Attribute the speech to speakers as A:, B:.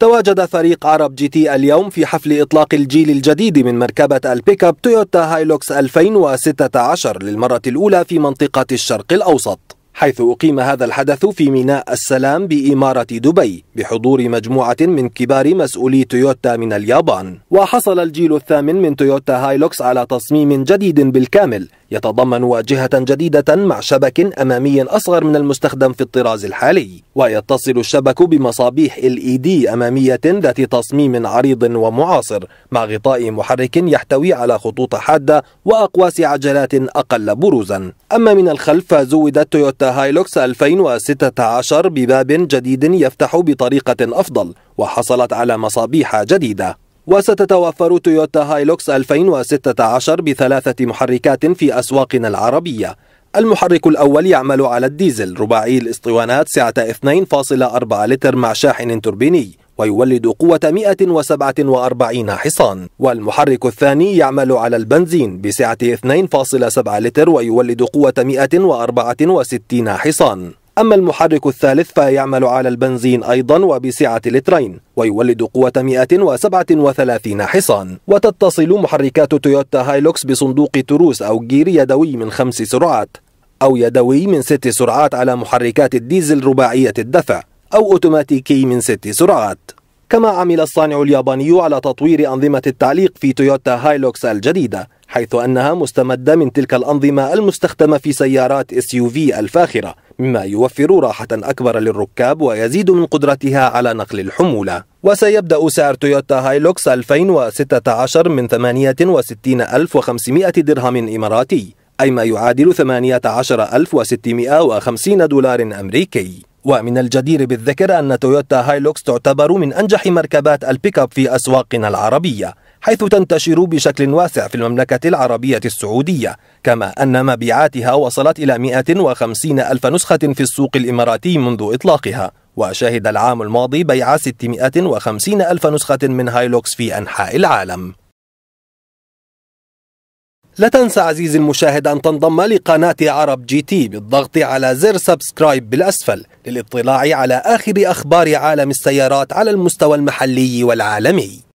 A: تواجد فريق عرب جي تي اليوم في حفل إطلاق الجيل الجديد من مركبة البيك اب تويوتا هايلوكس 2016 للمرة الأولى في منطقة الشرق الأوسط حيث أقيم هذا الحدث في ميناء السلام بإمارة دبي بحضور مجموعة من كبار مسؤولي تويوتا من اليابان وحصل الجيل الثامن من تويوتا هايلوكس على تصميم جديد بالكامل يتضمن واجهة جديدة مع شبك أمامي أصغر من المستخدم في الطراز الحالي ويتصل الشبك بمصابيح LED أمامية ذات تصميم عريض ومعاصر مع غطاء محرك يحتوي على خطوط حادة وأقواس عجلات أقل بروزا أما من الخلف فزودت تويوتا هايلوكس 2016 بباب جديد يفتح بطريقة أفضل وحصلت على مصابيح جديدة وستتوفر تويوتا هايلوكس 2016 بثلاثة محركات في أسواقنا العربية المحرك الأول يعمل على الديزل رباعي الاسطوانات سعة 2.4 لتر مع شاحن توربيني ويولد قوة 147 حصان والمحرك الثاني يعمل على البنزين بسعة 2.7 لتر ويولد قوة 164 حصان أما المحرك الثالث فيعمل على البنزين أيضا وبسعة لترين ويولد قوة 137 حصان وتتصل محركات تويوتا هايلوكس بصندوق تروس أو جير يدوي من خمس سرعات أو يدوي من ست سرعات على محركات الديزل رباعية الدفع أو أوتوماتيكي من ست سرعات كما عمل الصانع الياباني على تطوير أنظمة التعليق في تويوتا هايلوكس الجديدة حيث أنها مستمدة من تلك الأنظمة المستخدمة في سيارات SUV الفاخرة مما يوفر راحة أكبر للركاب ويزيد من قدرتها على نقل الحمولة وسيبدأ سعر تويوتا هايلوكس 2016 من 68500 درهم إماراتي أي ما يعادل 18650 دولار أمريكي ومن الجدير بالذكر أن تويوتا هايلوكس تعتبر من أنجح مركبات البيك أب في أسواقنا العربية حيث تنتشر بشكل واسع في المملكة العربية السعودية كما أن مبيعاتها وصلت إلى 150 ألف نسخة في السوق الإماراتي منذ إطلاقها وشهد العام الماضي بيع 650 ألف نسخة من هايلوكس في أنحاء العالم لا تنسى عزيزي المشاهد أن تنضم لقناة عرب جي تي بالضغط على زر سبسكرايب بالأسفل للاطلاع على آخر أخبار عالم السيارات على المستوى المحلي والعالمي